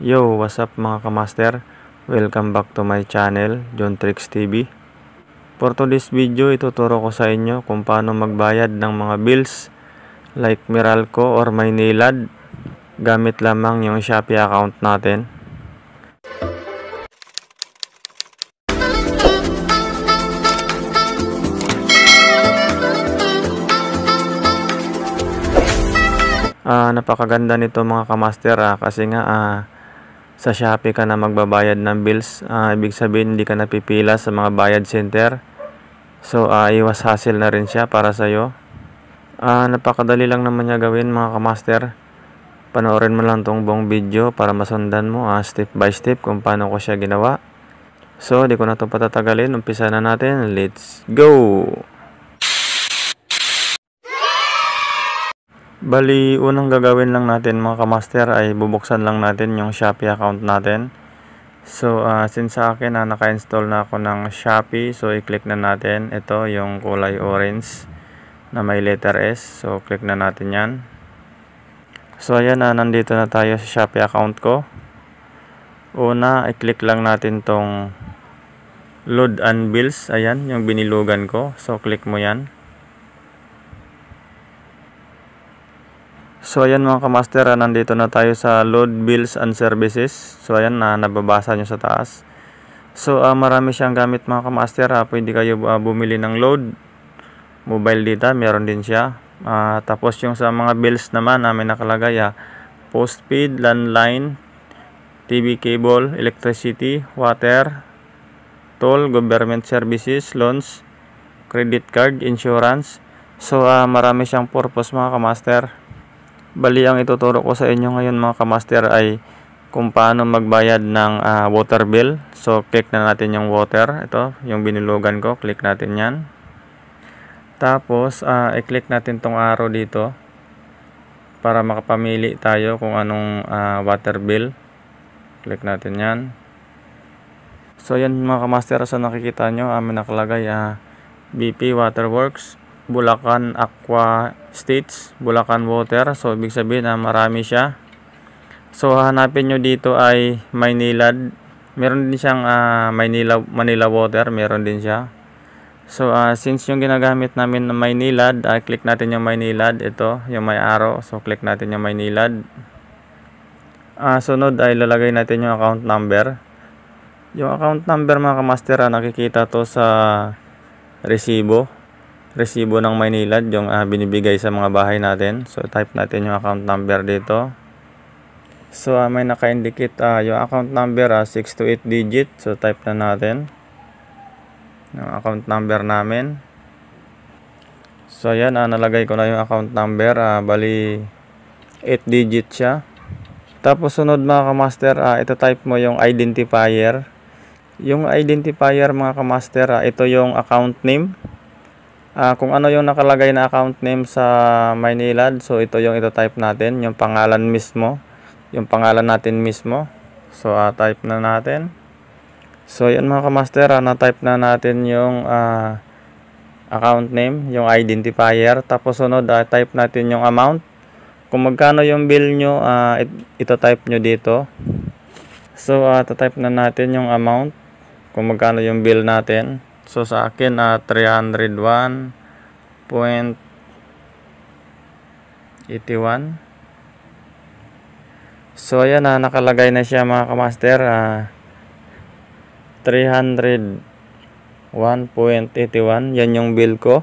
Yo, what's up mga kamaster? Welcome back to my channel, John Tricks TV. For today's video, ituturo ko sa inyo kung paano magbayad ng mga bills like Meralco or Maynilad gamit lamang yung Shopee account natin. uh, napakaganda nito mga kamaster ah, kasi nga ah, sa Shopee ka na magbabayad ng bills. Uh, ibig sabihin, hindi ka napipila sa mga bayad center. So, uh, iwas hassle na rin siya para sa'yo. Uh, napakadali lang naman niya gawin mga kamaster. Panoorin mo lang tong buong video para masundan mo uh, step by step kung paano ko siya ginawa. So, di ko na ito patatagalin. Umpisa na natin. Let's go! Bali, unang gagawin lang natin mga kamaster ay bubuksan lang natin yung Shopee account natin. So, uh, since sa akin na uh, naka-install na ako ng Shopee, so i-click na natin. Ito yung kulay orange na may letter S. So, click na natin yan. So, ayan, uh, nandito na tayo sa Shopee account ko. Una, i-click lang natin tong load and bills. Ayan, yung binilugan ko. So, click mo yan. So ayan mga kamaster, ah, nandito na tayo sa load bills and services. So ayan na ah, nababasa nyo sa taas. So uh, marami siyang gamit mga kamaster, ha. pwede kayo uh, bumili ng load. Mobile data, meron din siya. Uh, tapos yung sa mga bills naman may nakalagay ha. Postpaid, landline, TV cable, electricity, water, toll, government services, loans, credit card, insurance. So uh, marami siyang purpose mga kamaster. Bali ang ituturo ko sa inyo ngayon mga kamaster ay kung paano magbayad ng uh, water bill. So click na natin yung water. Ito yung binulugan ko. Click natin yan. Tapos uh, i-click natin tong arrow dito para makapamili tayo kung anong uh, water bill. Click natin yan. So yan mga kamaster sa so nakikita nyo uh, may nakalagay uh, BP Waterworks. Bulacan Aqua States, Bulacan Water. So, ibig sabihin na marami siya. So, hahanapin nyo dito ay Maynila. Meron din siyang uh, Maynila, Manila Water. Meron din siya. So, uh, since yung ginagamit namin na Maynila, uh, click natin yung Maynila. Ito, yung may arrow. So, click natin yung Maynila. Uh, sunod ay lalagay natin yung account number. Yung account number mga kamaster, nakikita to sa resibo resibo ng Maynilad yung uh, binibigay sa mga bahay natin. So type natin yung account number dito. So uh, may naka-indicate uh, yung account number uh, 6 to 8 digit. So type na natin yung account number namin. So ayan, uh, nalagay ko na yung account number. Uh, bali 8 digit siya. Tapos sunod mga kamaster, uh, ito type mo yung identifier. Yung identifier mga kamaster, uh, ito yung account name uh, kung ano yung nakalagay na account name sa Maynilad. So, ito yung ito-type natin, yung pangalan mismo. Yung pangalan natin mismo. So, uh, type na natin. So, yan mga kamaster, uh, na-type na natin yung uh, account name, yung identifier. Tapos, sunod, uh, type natin yung amount. Kung magkano yung bill nyo, uh, ito type nyo dito. So, uh, type na natin yung amount. Kung magkano yung bill natin. So sa akin uh, ah, 301.81 So ayan uh, nakalagay na siya mga kamaster uh, ah, 301.81 yan yung bill ko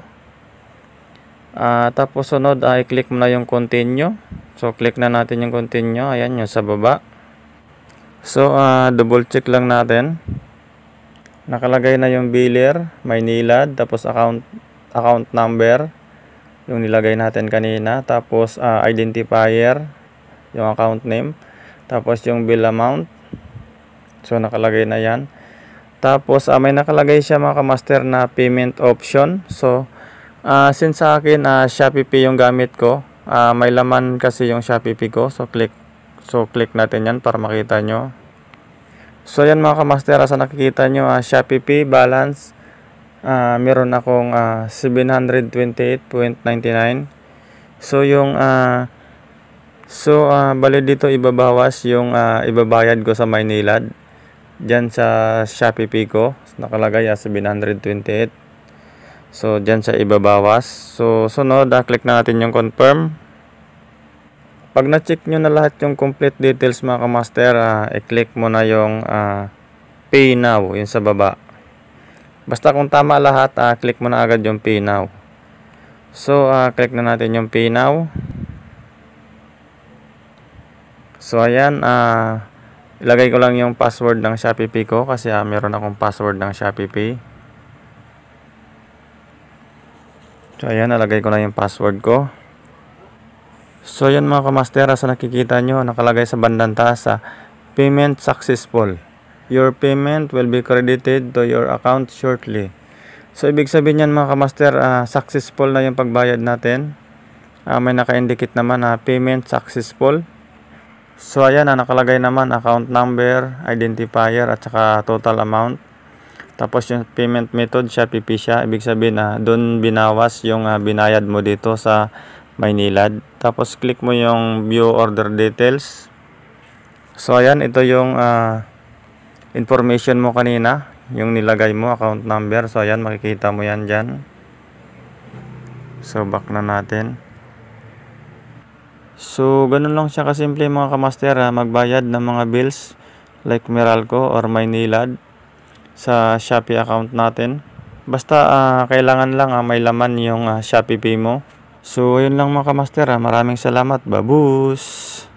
uh, tapos sunod uh, i-click mo na yung continue so click na natin yung continue ayan yung sa baba so uh, double check lang natin Nakalagay na yung biller, Maynilad, tapos account, account number, yung nilagay natin kanina. Tapos uh, identifier, yung account name. Tapos yung bill amount. So nakalagay na yan. Tapos uh, may nakalagay siya mga master na payment option. So uh, since sa akin uh, Shopee Pay yung gamit ko. Uh, may laman kasi yung Shopee Pay ko. So click, so click natin yan para makita nyo. So yan mga kamastera sa nakikita nyo uh, Shopee P balance uh, meron akong uh, ah, 728.99 So yung uh, So uh, bali dito ibabawas yung uh, ibabayad ko sa Maynilad Diyan sa Shopee P ko nakalagay uh, 728 So diyan sa ibabawas So sunod uh, click na natin yung confirm pag na-check nyo na lahat yung complete details mga kamaster, uh, i-click mo na yung uh, pay now, yun sa baba. Basta kung tama lahat, uh, click mo na agad yung pay now. So, uh, click na natin yung pay now. So, ayan, uh, ilagay ko lang yung password ng Shopee Pay ko kasi uh, meron akong password ng Shopee Pay. So, ayan, nalagay ko na yung password ko. So, yun mga kamastera sa nakikita nyo, nakalagay sa bandang taas sa ah, payment successful. Your payment will be credited to your account shortly. So, ibig sabihin yan mga kamaster, uh, successful na yung pagbayad natin. Uh, may naka-indicate naman na uh, payment successful. So, ayan, uh, nakalagay naman account number, identifier, at saka total amount. Tapos yung payment method, siya PP siya. Ibig sabihin na uh, doon binawas yung uh, binayad mo dito sa Maynilad. Tapos click mo yung view order details. So ayan, ito yung uh, information mo kanina, yung nilagay mo, account number. So ayan, makikita mo yan dyan. So back na natin. So ganun lang siya kasimple mga kamaster ha, ah. magbayad ng mga bills like Meralco or Maynilad sa Shopee account natin. Basta uh, kailangan lang uh, may laman yung uh, Shopee Pay mo. So, ayun lang mga kamaster ha. Ah. Maraming salamat. Babus!